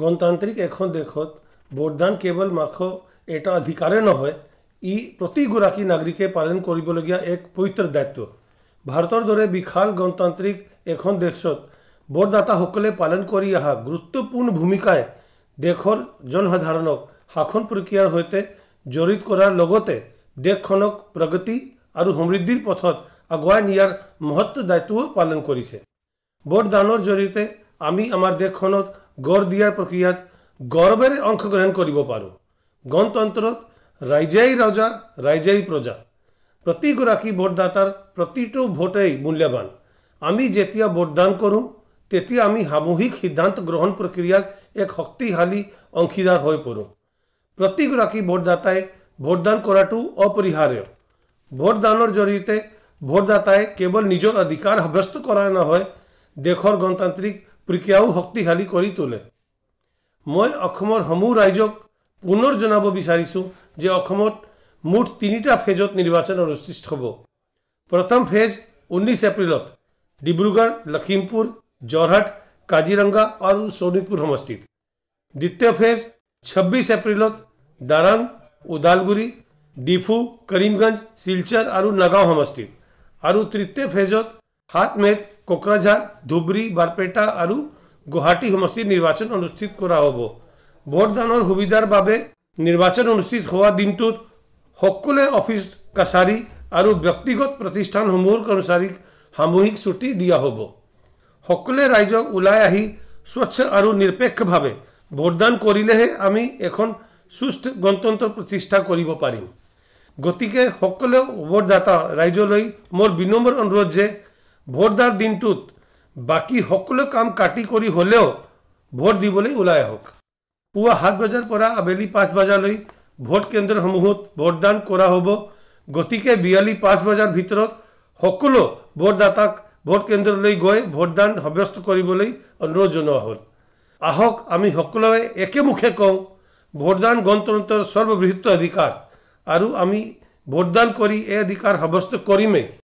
গণতান্ত্ৰিক এখন দেশত ভোটদান কেৱল মাখ এটা অধিকাৰে নহয় ই প্ৰতিগৰাকী নাগৰিকে পালন কৰিবলগীয়া এক পবিত্ৰ দায়িত্ব ভাৰতৰ দৰে বিশাল গণতান্ত্ৰিক এখন দেশত ভোটদাতাসকলে পালন কৰি অহা গুৰুত্বপূৰ্ণ ভূমিকাই দেশৰ জনসাধাৰণক শাসন প্ৰক্ৰিয়াৰ সৈতে জড়িত কৰাৰ লগতে দেশখনক প্ৰগতি আৰু সমৃদ্ধিৰ পথত আগুৱাই নিয়াৰ মহত্ব দায়িত্বও পালন কৰিছে ভোটদানৰ জৰিয়তে আমি আমাৰ দেশখনত গঢ় দিয়াৰ প্ৰক্ৰিয়াত গৌৰৱেৰে অংশগ্ৰহণ কৰিব পাৰোঁ গণতন্ত্ৰত ৰাইজেই ৰজা ৰাইজেই প্ৰজা প্ৰতিগৰাকী ভোটদাতাৰ প্ৰতিটো ভোটেই মূল্যৱান আমি যেতিয়া ভোটদান কৰোঁ তেতিয়া আমি সামূহিক সিদ্ধান্ত গ্ৰহণ প্ৰক্ৰিয়াত এক শক্তিশালী অংশীদাৰ হৈ পৰোঁ প্ৰতিগৰাকী ভোটদাতাই ভোটদান কৰাটো অপৰিহাৰ্য ভোটদানৰ জৰিয়তে ভোটদাতাই কেৱল নিজৰ অধিকাৰ সাব্যস্ত কৰা নহয় দেশৰ গণতান্ত্ৰিক পৰকে অহক্তি খালি কৰিতলে মই অখমৰ সমূহ ৰাইজক পুনৰ জনাৱ বিসাৰিছো যে অখমত মুঠ 3 টা ফেজত নিৰ্বাচন অনুষ্ঠিত হ'ব প্ৰথম ফেজ 19 এপ্ৰিলত ডিব্ৰুগড় লক্ষীমপুৰ জৰহাট কাৰীৰঙা আৰু সোনিতপুৰ সমস্থিত দ্বিতীয় ফেজ 26 এপ্ৰিলত ডাৰং উদালগুৰি ডিফু করিমগঞ্জ শিলচৰ আৰু নগাঁও সমস্থিত আৰু তৃতীয় ফেজত 7 মে কোকৰাঝাৰ ধুবুৰী বৰপেটা আৰু গুৱাহাটী সমষ্টিৰ নিৰ্বাচন অনুষ্ঠিত কৰা হ'ব ভোটদানৰ সুবিধাৰ বাবে নিৰ্বাচন অনুষ্ঠিত হোৱা দিনটোত সকলোৱে অফিচ কাছাৰী আৰু ব্যক্তিগত প্ৰতিষ্ঠানসমূহৰ কৰ্মচাৰীক সামূহিক ছুটি দিয়া হ'ব সকলোৱে ৰাইজক ওলাই আহি স্বচ্ছ আৰু নিৰপেক্ষভাৱে ভোটদান কৰিলেহে আমি এখন সুস্থ গণতন্ত্ৰ প্ৰতিষ্ঠা কৰিব পাৰিম গতিকে সকলো ভোটদাতা ৰাইজলৈ মোৰ বিনম্ৰ অনুৰোধ যে ভোটদাৰ দিনটুত বাকি সকলো কাম কাটি কৰি হলেও ভোট দিবলৈ ওলাই আহক পুৱা সাত বজাৰ পৰা আবেলি পাঁচ বজালৈ ভোট কেন্দ্ৰসমূহত ভোটদান কৰা হ'ব গতিকে বিয়লি পাঁচ বজাৰ ভিতৰত সকলো ভোটদাতাক ভোট কেন্দ্ৰলৈ গৈ ভোটদান সাব্যস্ত কৰিবলৈ অনুৰোধ জনোৱা হ'ল আহক আমি সকলোৱে একেমুখে কওঁ ভোটদান গণতন্ত্ৰৰ সৰ্ববৃহৎ অধিকাৰ আৰু আমি ভোটদান কৰি এই অধিকাৰ সাব্যস্ত কৰিমেই